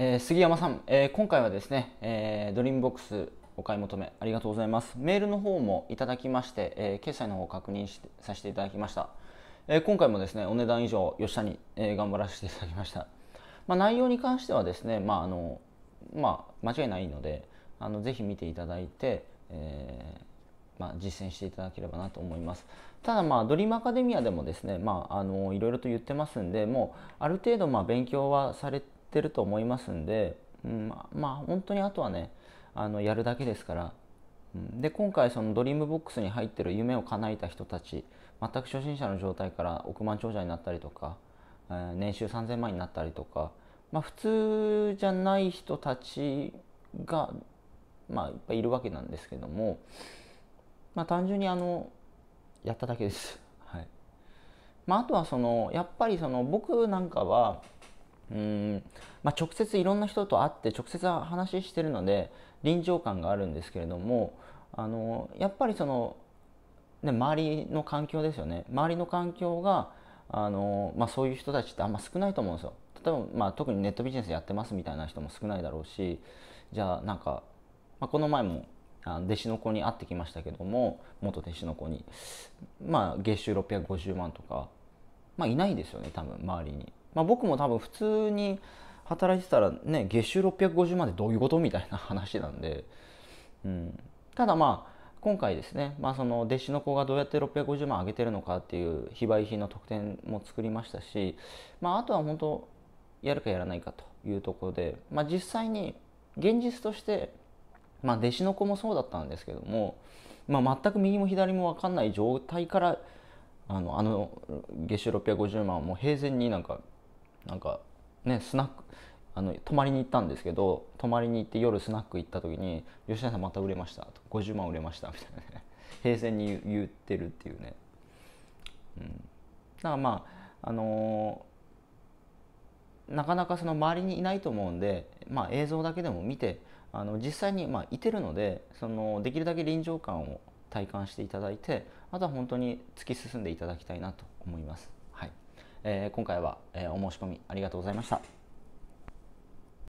えー、杉山さん、えー、今回はですね、えー、ドリームボックスお買い求めありがとうございます。メールの方もいただきまして、え決済の方を確認してさせていただきました。え今回もですね、お値段以上、吉田に、え頑張らせていただきました。まあ、内容に関してはですね、まああのまあ、間違いないので、あのぜひ見ていただいて、えまあ、実践していただければなと思います。ただまあドリームアカデミアでもですね、まあ、あのいろいろと言ってますんでもうある程度まあ勉強はされってると思いますんで、うん、まあ本当にあとはねあのやるだけですから、うん、で今回そのドリームボックスに入ってる夢を叶えた人たち全く初心者の状態から億万長者になったりとか、えー、年収3000万になったりとか、まあ、普通じゃない人たちが、まあ、いっぱいいるわけなんですけども、まあ、単純にあのやっただけです。はいまあ、あとはそのやっぱりその僕なんかはうんまあ、直接いろんな人と会って直接話してるので臨場感があるんですけれどもあのやっぱりその、ね、周りの環境ですよね周りの環境があの、まあ、そういう人たちってあんま少ないと思うんですよ。例えば、まあ、特にネットビジネスやってますみたいな人も少ないだろうしじゃあなんか、まあ、この前も弟子の子に会ってきましたけども元弟子の子にまあ月収650万とかまあいないですよね多分周りにまあ、僕も多分普通に働いてたらね月収650万でどういうことみたいな話なんで、うん、ただまあ今回ですね、まあ、その弟子の子がどうやって650万上げてるのかっていう非売品の特典も作りましたし、まあ、あとは本当やるかやらないかというところで、まあ、実際に現実として、まあ、弟子の子もそうだったんですけども、まあ、全く右も左も分かんない状態からあのあの月収650万をも平然になんかなんかねスナックあの泊まりに行ったんですけど泊まりに行って夜スナック行った時に「吉田さんまた売れました」と「50万売れました」みたいなね平成に言ってるっていうね、うん、だからまああのー、なかなかその周りにいないと思うんで、まあ、映像だけでも見てあの実際にまあいてるのでそのできるだけ臨場感を体感していただいてあとは本当に突き進んでいただきたいなと思います。えー、今回は、えお申し込みありがとうございました。